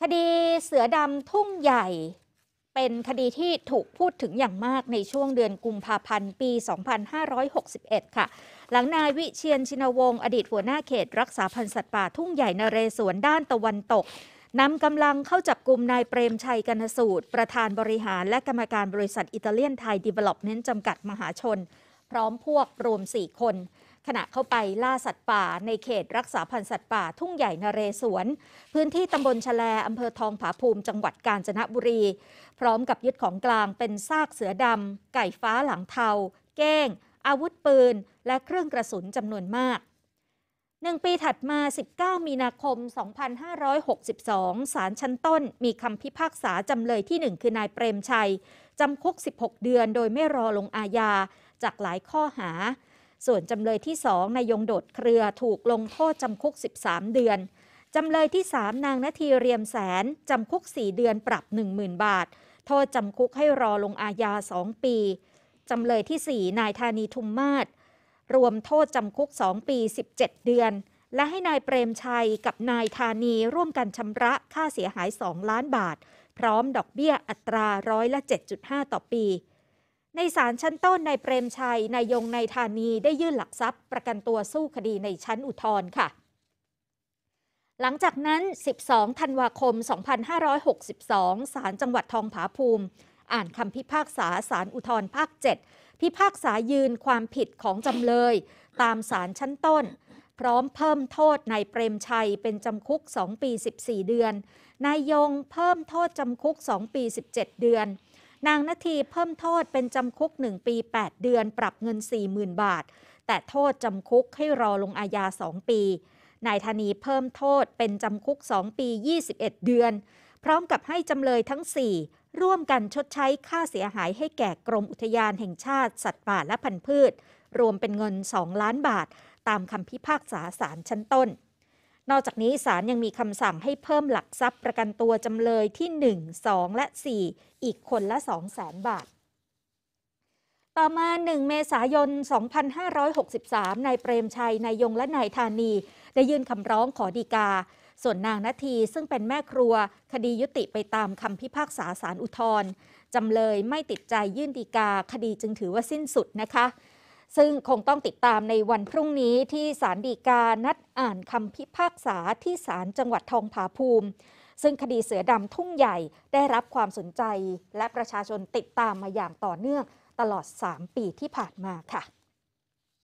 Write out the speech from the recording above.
คดีเสือดำทุ่งใหญ่ เป็นคดีที่ถูกพูดถึงอย่างมากในช่วงเดือนกุมภาพันธ์ปี 2561 ค่ะ หลังนายวิเชียนชินวงศ์อดีตหัวหน้าเขตรักษาพันธุ์สัตว์ป่าทุ่งใหญ่นเรศวรด้านตะวันตกนำกำลังเข้าจับกลุ่มนายเปรมชัยกนสูตร ประธานบริหาร และกรรมการบริษัทอิตาเลียนไทยดีเวล็อปเมนต์จำกัดมหาชน พร้อมพวกรวม 4 คนขณะเข้าไปล่าสัตว์ป่าในเขตรักษาพันธุ์สัตว์ป่าทุ่งใหญ่นเรศวร พื้นที่ตำบลชะแล อำเภอทองผาภูมิจังหวัดกาญจนบุรี พร้อมกับยึดของกลางเป็นซากเสือดำ ไก่ฟ้าหลังเทา แก้ง อาวุธปืน และเครื่องกระสุนจำนวนมากหนึ่งปีถัดมา 19มีนาคม2562ศาลชั้นต้นมีคำพิพากษาจำเลยที่1คือนายเปรมชัยจำคุก16 เดือนโดยไม่รอลงอาญาจากหลายข้อหาส่วนจำเลยที่สองนายยงโดดเครือถูกลงโทษจำคุก 13 เดือน จำเลยที่ 3 นางนาทีเรียมแสนจำคุก 4 เดือนปรับ 10,000 บาทโทษจำคุกให้รอลงอาญา 2 ปี จำเลยที่ 4 นายธานีทุมมาศรวมโทษจำคุก 2 ปี 17 เดือน และให้นายเปรมชัยกับนายธานีร่วมกันชำระ ค่าเสียหาย 2 ล้านบาท พร้อมดอกเบี้ย อัตราร้อยละ 7.5 ต่อปีในศาลชั้นต้นนายเปรมชัยนายยงนายธานีได้ยื่นหลักทรัพย์ประกันตัวสู้คดีในชั้นอุทธรณ์ค่ะ หลังจากนั้น 12ธันวาคม 2562ศาลจังหวัดทองผาภูมิ อ่านคำพิพากษาศาลอุทธรภาค 7 พิพากษายืนความผิดของจำเลยตามศาลชั้นต้น พร้อมเพิ่มโทษนายเปรมชัยเป็นจำคุก 2 ปี 14 เดือนนายยงเพิ่มโทษจำคุก 2 ปี 17 เดือนนางนาทีเพิ่มโทษเป็นจำคุก 1 ปี 8 เดือน ปรับเงิน 40,000 บาท แต่โทษจำคุกให้รอลงอาญา 2 ปี นายธนีเพิ่มโทษเป็นจำคุก 2 ปี 21 เดือน พร้อมกับให้จำเลยทั้ง 4 ร่วมกันชดใช้ค่าเสียหายให้แก่กรม อุทยานแห่งชาติ สัตว์ป่าและพันธุ์พืช รวมเป็นเงิน 2 ล้านบาท ตามคำพิพากษาศาลชั้นต้นนอกจากนี้ศาลยังมีคำสั่งให้เพิ่มหลักทรัพย์ประกันตัวจำเลยที่ 1 2 และ 4 อีกคนละ2 0 0แสนบาท ต่อมา 1 เมษายน 2563นายเปรมชัยนายยงและนายธานี ได้ยื่นคำร้องขอดีกา ส่วนนางนาทีซึ่งเป็นแม่ครัว คดียุติไปตามคำพิพากษาศาลอุทธรจำเลยไม่ติดใจยื่นดีกา คดีจึงถือว่าสิ้นสุดนะคะซึ่งคงต้องติดตามในวันพรุ่งนี้ที่ศาลฎีกา นัดอ่านคำพิพากษาที่ศาลจังหวัดทองผาภูมิ ซึ่งคดีเสือดำทุ่งใหญ่ได้รับความสนใจ และประชาชนติดตามมาอย่างต่อเนื่องตลอด 3 ปีที่ผ่านมาค่ะ